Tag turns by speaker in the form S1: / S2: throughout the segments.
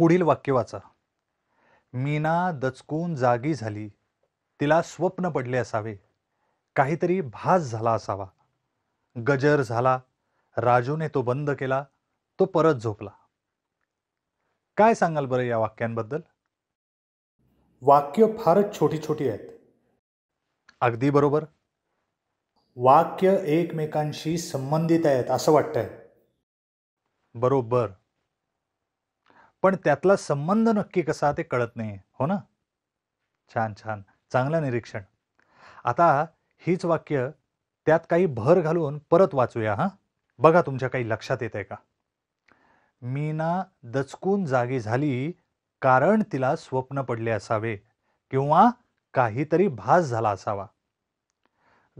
S1: पुढील वाक्य वाचा मीना दचकून जागी झाली तिला स्वप्न पडले असावे काहीतरी भास झाला असावा गजर झाला राजूने तो बंद केला तो परत झोपला काय सांगाल बरं या वाक्यांबद्दल वाक्य फारच छोटी छोटी आहेत अगदी बरोबर वाक्य एकमेकांशी संबंधित आहेत असं वाटतंय बरोबर पण त्यातला संबंध नक्की कसा ते कळत नाही हो ना छान छान चांगलं निरीक्षण आता हीच वाक्य त्यात काही भर घालून परत वाचूया हां बघा तुमच्या काही लक्षात येत आहे का मीना दचकून जागी झाली कारण तिला स्वप्न पडले असावे किंवा काहीतरी भास झाला असावा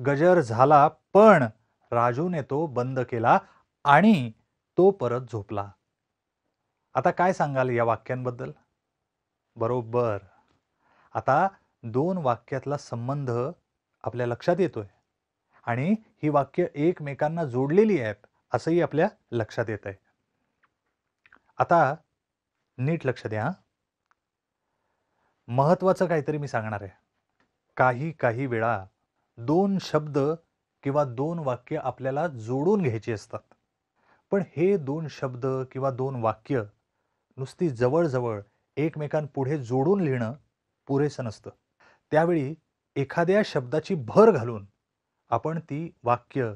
S1: गजर झाला पण राजूने तो बंद केला आणि तो परत झोपला आता काय सांगाल या वाक्यांबद्दल बरोबर आता दोन वाक्यातला संबंध आपल्या लक्षात येतोय आणि ही वाक्य एकमेकांना जोडलेली आहेत असंही आपल्या लक्षात येत आहे आता नीट लक्ष द्या महत्वाचं काहीतरी मी सांगणार आहे काही काही वेळा दोन शब्द किंवा दोन वाक्य आपल्याला जोडून घ्यायची असतात पण हे दोन शब्द किंवा दोन वाक्य नुसती जवळजवळ एकमेकांपुढे जोडून लिहिणं पुरेसं नसतं त्यावेळी एखाद्या शब्दाची भर घालून आपण ती वाक्य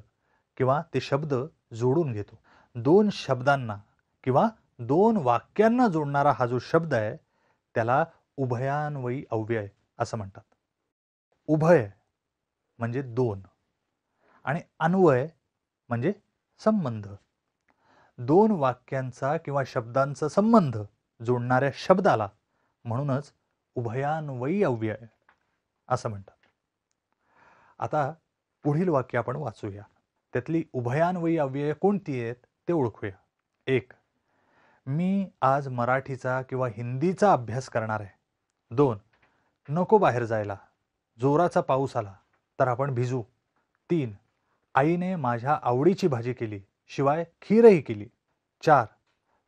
S1: किंवा ते शब्द जोडून घेतो दोन शब्दांना किंवा दोन वाक्यांना जोडणारा हा जो शब्द आहे त्याला उभयान्वयी अव्यय असं म्हणतात उभय म्हणजे दोन आणि अन्वय म्हणजे संबंध दोन वाक्यांचा किंवा शब्दांचा संबंध जोडणाऱ्या शब्दाला म्हणूनच उभयान्वयी अव्यय असं म्हणतात आता पुढील वाक्य आपण वाचूया त्यातली उभयान्वयी अव्यय कोणती आहेत ते ओळखूया एक मी आज मराठीचा किंवा हिंदीचा अभ्यास करणार आहे दोन नको बाहेर जायला जोराचा पाऊस आला तर आपण भिजू तीन आईने माझ्या आवडीची भाजी केली शिवाय खीरही केली चार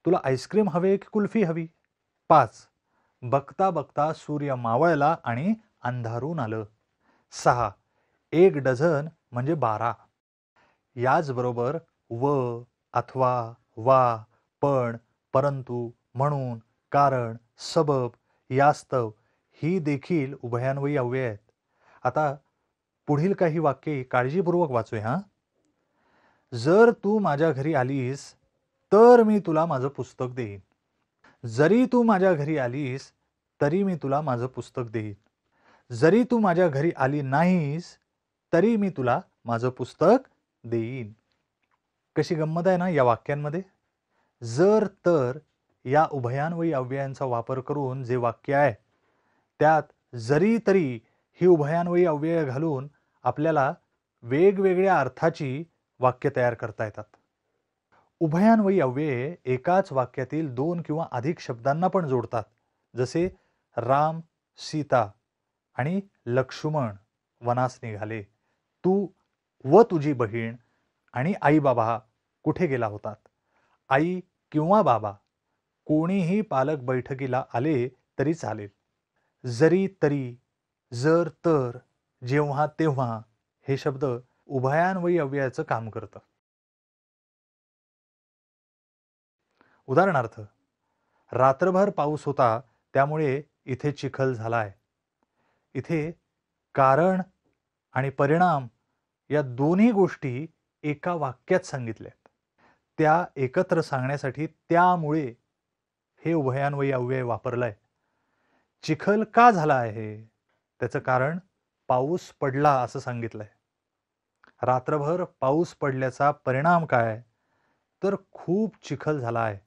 S1: तुला आईस्क्रीम हवे की कुल्फी हवी पाच बघता बघता सूर्य मावळला आणि अंधारून आलं सहा एक डझन म्हणजे बारा याचबरोबर व अथवा वा पण परंतु म्हणून कारण सबब यास्तव ही देखील उभयान्वयी अव्यय आहेत आता पुढील काही वाक्ये काळजीपूर्वक वाचूया हां जर तू माझ्या घरी आलीस तर मी तुला माझं पुस्तक देईन जरी तू माझ्या घरी आलीस तरी मी तुला माझं पुस्तक देईन जरी तू माझ्या घरी आली नाहीस तरी मी तुला माझं पुस्तक देईन कशी गंमत आहे ना या वाक्यांमध्ये जर तर या उभयान्वयी अव्ययांचा वापर करून जे वाक्य आहे त्यात जरी तरी ही उभयान्वयी अव्यय घालून आपल्याला वेगवेगळ्या अर्थाची वाक्य तयार करता येतात उभयान्वयी अव्यये एकाच वाक्यातील दोन किंवा अधिक शब्दांना पण जोडतात जसे राम सीता आणि लक्ष्मण वनास निघाले तू व तुझी बहीण आणि आई बाबा कुठे गेला होतात आई किंवा बाबा कोणीही पालक बैठकीला आले तरी चालेल जरी तरी जर तर जेव्हा तेव्हा हे शब्द उभयान्वयी अव्ययाचं काम करतं उदाहरणार्थ रात्रभर पाऊस होता त्यामुळे इथे चिखल झाला आहे इथे कारण आणि परिणाम या दोन्ही गोष्टी एका वाक्यात सांगितल्या त्या एकत्र सांगण्यासाठी त्यामुळे हे उभयान्वयी अव्यय वापरलंय चिखल का झाला आहे त्याचं कारण पाऊस पडला असं सांगितलंय रात्रभर पाऊस पडल्याचा परिणाम काय तर खूप चिखल झाला आहे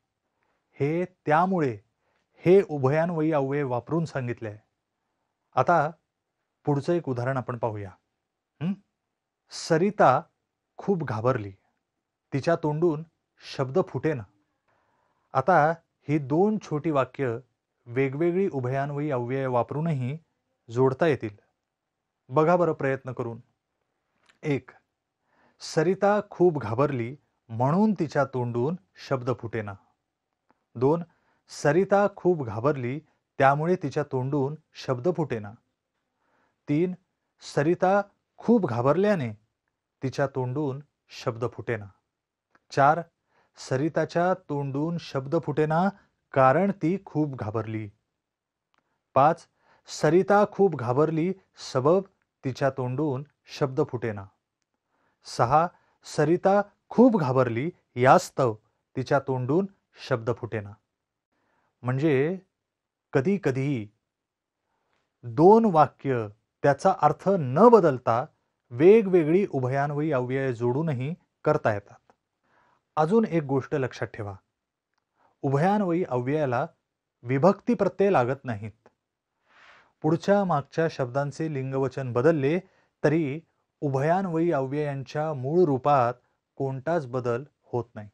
S1: हे त्यामुळे हे उभयान्वयी अव्यय वापरून सांगितले आता पुढचं एक उदाहरण आपण पाहूया सरिता खूप घाबरली तिच्या तोंडून शब्द फुटेना आता ही दोन छोटी वाक्य वेगवेगळी उभयान्वयी अव्यय वापरूनही जोडता येतील बघा बरं प्रयत्न करून एक सरिता खूप घाबरली म्हणून तिच्या तोंडून शब्द फुटेना दोन सरिता खूप घाबरली त्यामुळे तिच्या तोंडून शब्द फुटेना तीन सरिता खूप घाबरल्याने तिच्या तोंडून शब्द फुटेना चार सरिताच्या तोंडून शब्द फुटेना कारण ती खूप घाबरली पाच सरिता खूप घाबरली सबब तिच्या तोंडून शब्द फुटेना सहा सरिता खूप घाबरली यास्तव तिच्या तोंडून शब्द फुटेना म्हणजे कधी कधी दोन वाक्य त्याचा अर्थ न बदलता वेगवेगळी उभयान्वयी अव्यय जोडूनही करता येतात अजून एक गोष्ट लक्षात ठेवा उभयान्वयी अव्ययाला विभक्ती प्रत्यय लागत नाहीत पुढच्या मागच्या शब्दांचे लिंगवचन बदलले तरी उभयान्वयी अव्ययांच्या मूळ रूपात कोणताच बदल होत नाही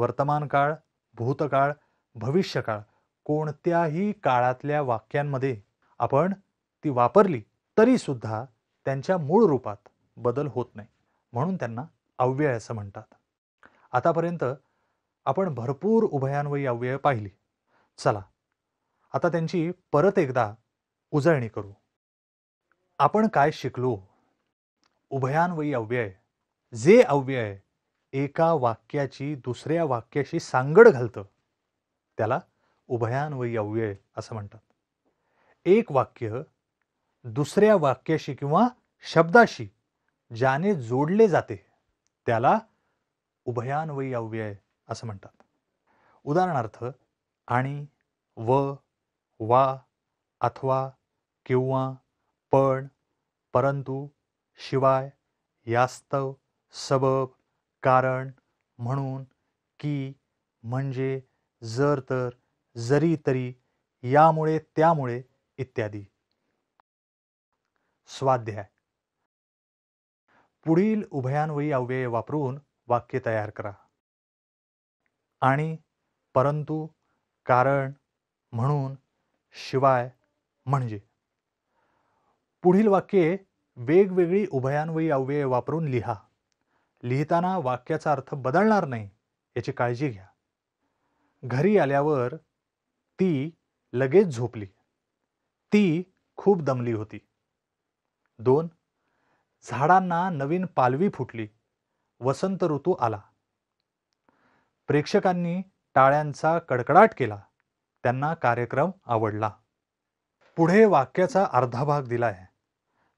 S1: वर्तमान काळ भूतकाळ भविष्यकाळ कोणत्याही काळातल्या वाक्यांमध्ये आपण ती वापरली तरीसुद्धा त्यांच्या मूळ रूपात बदल होत नाही म्हणून त्यांना अव्यय असं म्हणतात आतापर्यंत आपण भरपूर उभयान्वयी अव्यय पाहिली चला आता त्यांची परत एकदा उजळणी करू आपण काय शिकलो उभयान्वयी अव्यय जे अव्यय एका वाक्याची दुसऱ्या वाक्याशी सांगड घालतं त्याला उभयान्वयी अव्यय असं म्हणतात एक वाक्य दुसऱ्या वाक्याशी किंवा शब्दाशी ज्याने जोडले जाते त्याला उभयान्वयी अव्यय असं म्हणतात उदाहरणार्थ आणि व वा अथवा किंवा पण परंतु शिवाय यास्तव सबब कारण म्हणून की म्हणजे जर तर जरी तरी यामुळे त्यामुळे इत्यादी स्वाध्याय पुढील उभयान्वयी अव्यय वापरून वाक्य तयार करा आणि परंतु कारण म्हणून शिवाय म्हणजे पुढील वाक्ये वेगवेगळी उभयान्वयी अव्यय वापरून लिहा लिहिताना वाक्याचा अर्थ बदलणार नाही याची काळजी घ्या घरी आल्यावर ती लगेच झोपली ती खूप दमली होती दोन झाडांना नवीन पालवी फुटली वसंत ऋतू आला प्रेक्षकांनी टाळ्यांचा कडकडाट केला त्यांना कार्यक्रम आवडला पुढे वाक्याचा अर्धा भाग दिला आहे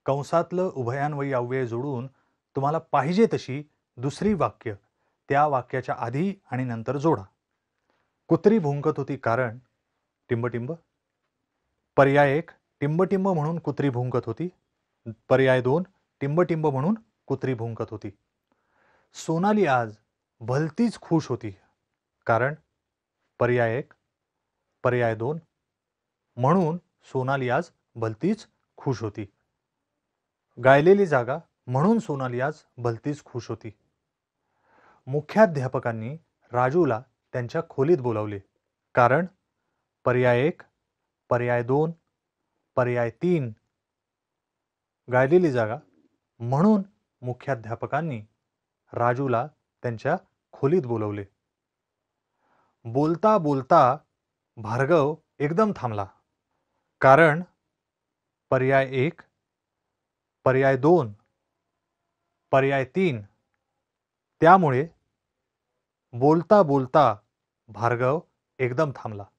S1: कंसातलं उभयान्वयी अव्यय जोडून तुम्हाला पाहिजे तशी दुसरी वाक्य त्या वाक्याच्या आधी आणि नंतर जोडा कुत्री भुंकत होती कारण टिंबटिंब पर्याय एक टिंबटिंब म्हणून कुत्री भुंकत होती पर्याय दोन टिंबटिंब म्हणून कुत्री भुंकत होती सोनाली आज भलतीच खुश होती कारण पर्याय एक पर्याय दोन म्हणून सोनाली आज भलतीच खुश होती गायलेली जागा म्हणून सोनाली आज भलतीच खुश होती मुख्याध्यापकांनी राजूला त्यांच्या खोलीत बोलावले कारण पर्याय एक पर्याय दोन पर्याय तीन गायलेली जागा म्हणून मुख्याध्यापकांनी राजूला त्यांच्या खोलीत बोलवले बोलता बोलता भार्गव एकदम थांबला कारण पर्याय एक पर्याय दोन पर्याय तीन त्यामुळे बोलता बोलता भार्गव एकदम थांबला